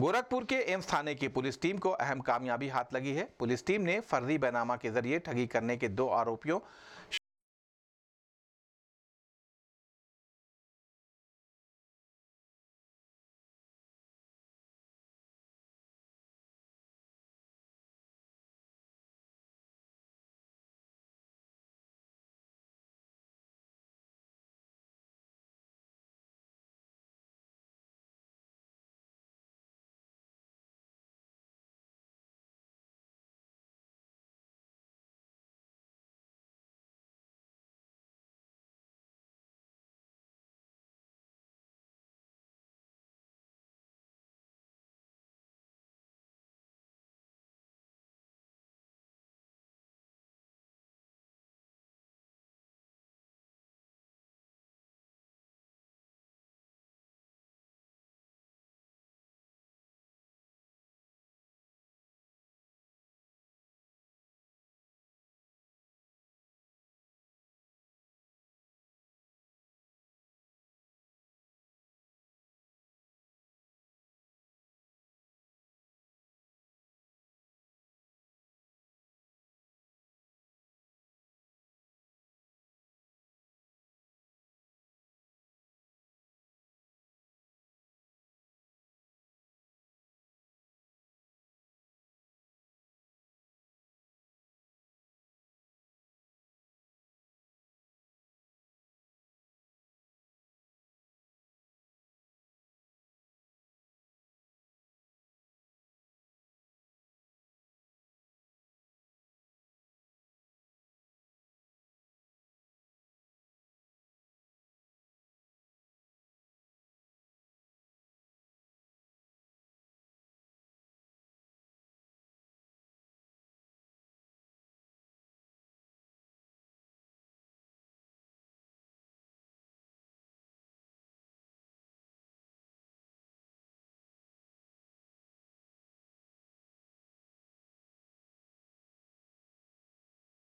गोरखपुर के एम्स थाने की police team को अहम कामयाबी हाथ लगी है पुलिस टीम ने फर्जी बैनामा के जरिए ठगी करने के दो आरोपियों